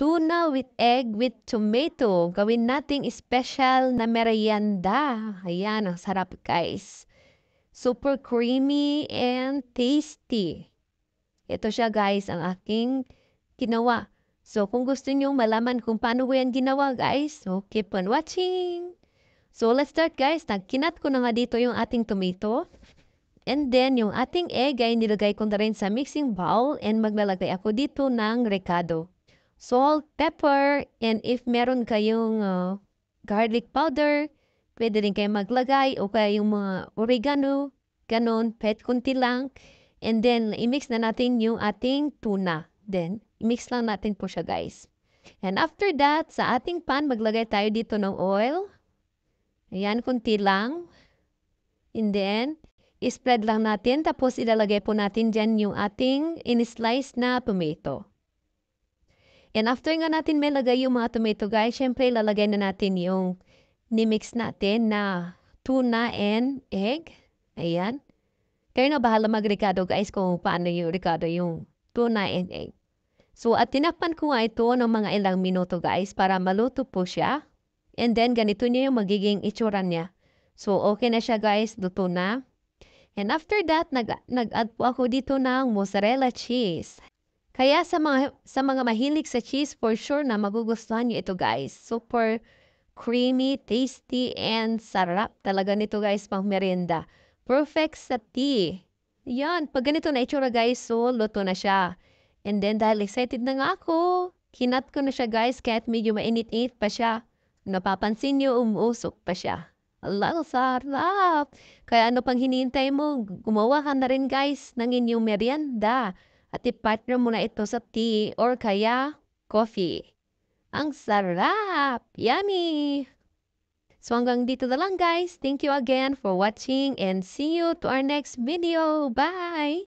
tuna with egg with tomato. Gawin nating special na merienda. Ayan, ang sarap guys. Super creamy and tasty. Ito siya guys, ang aking ginawa. So, kung gusto nyo malaman kung paano ko yan ginawa guys, so keep on watching. So, let's start guys. Nagkinat ko na nga dito yung ating tomato. And then, yung ating egg ay nilagay ko na rin sa mixing bowl and maglalagay ako dito ng rekado salt, pepper, and if meron kayong uh, garlic powder, pwede rin kayo maglagay o kaya yung mga oregano, ganon, pet kunti lang. And then, i-mix na natin yung ating tuna. Then, i-mix lang natin po siya guys. And after that, sa ating pan, maglagay tayo dito ng oil. Ayan, kunti lang. And then, spread lang natin. Tapos, ilalagay po natin dyan yung ating in-slice na tomato. And after nga natin may lagay yung mga tomato guys, syempre lalagay na natin yung nimix natin na tuna and egg. Ayan. Kayo na bahala mag-Ricardo guys kung paano yung Ricardo yung tuna and egg. So at tinakpan ko nga ito ng mga ilang minuto guys para maluto po siya. And then ganito niya yung magiging itsura niya. So okay na siya guys, luto na. And after that, nag-add nag po ako dito ng mozzarella cheese. Kaya sa mga sa mga mahilig sa cheese, for sure na magugustuhan niyo ito guys. Super creamy, tasty, and sarap talaga nito guys pang merienda. Perfect sa tea. Yan, pag ganito na itsura guys, so luto na siya. And then dahil excited na nga ako, kinat ko na siya guys kahit medyo mainit-init pa siya. Napapansin niyo, umusok pa siya. Alang sarap! Kaya ano pang hinihintay mo? Gumawa ka na rin guys ng inyong merienda at ipartner mo na ito sa tea or kaya coffee. Ang sarap! Yummy! So hanggang dito na lang guys. Thank you again for watching and see you to our next video. Bye!